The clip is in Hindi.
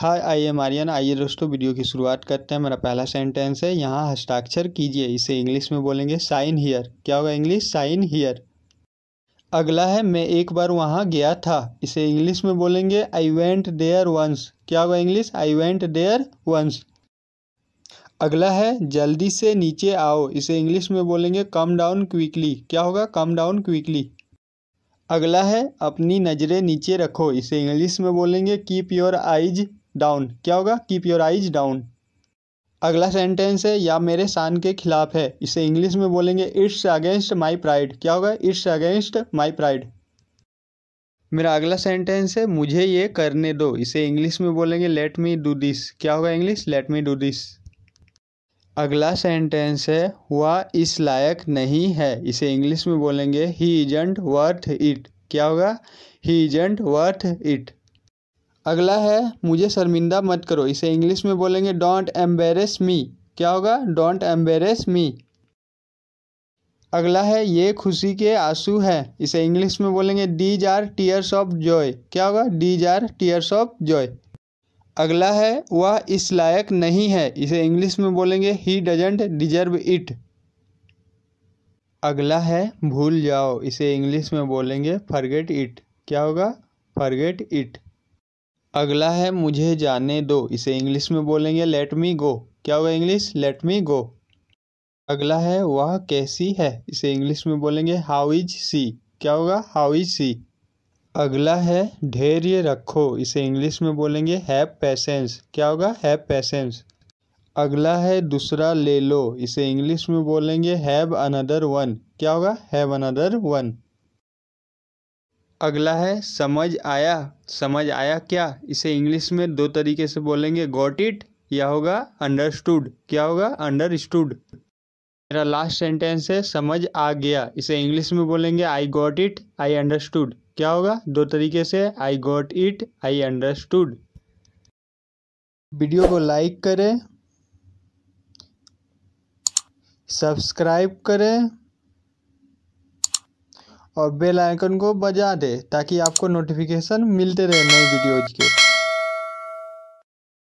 हाय आई एम आर्यन आइए दोस्तों वीडियो की शुरुआत करते हैं मेरा पहला सेंटेंस है यहाँ हस्ताक्षर कीजिए इसे इंग्लिश में बोलेंगे साइन हियर क्या होगा इंग्लिश साइन हियर अगला है मैं एक बार वहाँ गया था इसे इंग्लिश में बोलेंगे आई वेंट देयर वंस क्या होगा English I went there once अगला है जल्दी से नीचे आओ इसे इंग्लिश में बोलेंगे कम डाउन क्विकली क्या होगा कम डाउन क्विकली अगला है अपनी नज़रें नीचे रखो इसे इंग्लिश में बोलेंगे कीप योर आइज डाउन क्या होगा कीप योर आइज डाउन अगला सेंटेंस है या मेरे शान के खिलाफ है इसे इंग्लिश में बोलेंगे इट्स अगेंस्ट माई प्राइड क्या होगा इट्स अगेंस्ट माई प्राइड मेरा अगला सेंटेंस है मुझे ये करने दो इसे इंग्लिश में बोलेंगे लेट मी डू दिस क्या होगा English let me do this अगला सेंटेंस है वह इस लायक नहीं है इसे इंग्लिश में बोलेंगे ही इजेंट वर्थ इट क्या होगा ही इजेंट वर्थ इट अगला है मुझे शर्मिंदा मत करो इसे इंग्लिश में बोलेंगे डोंट एम्बेरेस मी क्या होगा डोंट एम्बेरेस मी अगला है ये खुशी के आंसू हैं इसे इंग्लिश में बोलेंगे these are tears of joy क्या होगा these are tears of joy अगला है वह इस लायक नहीं है इसे इंग्लिश में बोलेंगे ही डजेंट डिजर्व इट अगला है भूल जाओ इसे इंग्लिश में बोलेंगे फॉरगेट इट क्या होगा फॉरगेट इट अगला है मुझे जाने दो इसे इंग्लिश में बोलेंगे लेट मी गो क्या होगा इंग्लिश लेट मी गो अगला है वह कैसी है इसे इंग्लिश में बोलेंगे हाउ इज सी क्या होगा हाउ इज सी अगला है धैर्य रखो इसे इंग्लिश में बोलेंगे हैव पेशेंस क्या होगा हैव पेशेंस अगला है दूसरा ले लो इसे इंग्लिश में बोलेंगे हैव अनदर वन क्या होगा हैव अनदर वन अगला है समझ आया समझ आया क्या इसे इंग्लिश में दो तरीके से बोलेंगे गॉट इट या होगा अंडरस्टूड क्या होगा अंडरस्टूड मेरा लास्ट सेंटेंस है समझ आ गया इसे इंग्लिश में बोलेंगे I got it I understood क्या होगा दो तरीके से I got it I understood video को लाइक करें सब्सक्राइब करें और बेल आइकन को बजा दे ताकि आपको नोटिफिकेशन मिलते रहे नई वीडियोज़ के